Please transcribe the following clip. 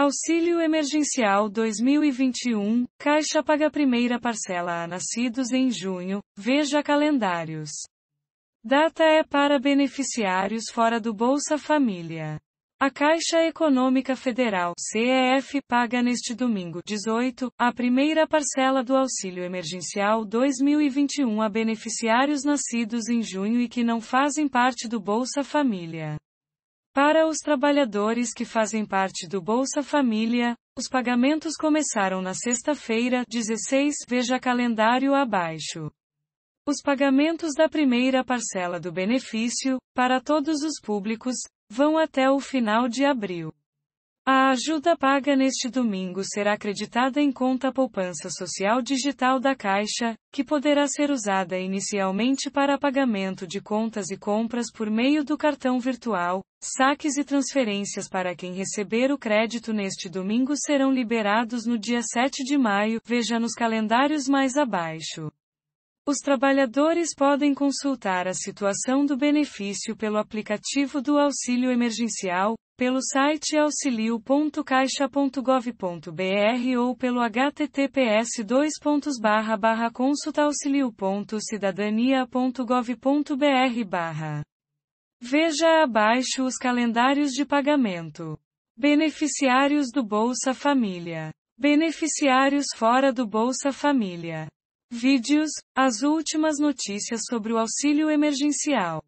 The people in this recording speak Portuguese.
Auxílio Emergencial 2021, Caixa paga primeira parcela a nascidos em junho, veja calendários. Data é para beneficiários fora do Bolsa Família. A Caixa Econômica Federal, CEF, paga neste domingo, 18, a primeira parcela do Auxílio Emergencial 2021 a beneficiários nascidos em junho e que não fazem parte do Bolsa Família. Para os trabalhadores que fazem parte do Bolsa Família, os pagamentos começaram na sexta-feira, 16, veja calendário abaixo. Os pagamentos da primeira parcela do benefício, para todos os públicos, vão até o final de abril. A ajuda paga neste domingo será acreditada em conta poupança social digital da Caixa, que poderá ser usada inicialmente para pagamento de contas e compras por meio do cartão virtual, Saques e transferências para quem receber o crédito neste domingo serão liberados no dia 7 de maio, veja nos calendários mais abaixo. Os trabalhadores podem consultar a situação do benefício pelo aplicativo do auxílio emergencial, pelo site auxilio.caixa.gov.br ou pelo https consultaauxilio.cidadania.gov.br Veja abaixo os calendários de pagamento. Beneficiários do Bolsa Família. Beneficiários fora do Bolsa Família. Vídeos: as últimas notícias sobre o auxílio emergencial.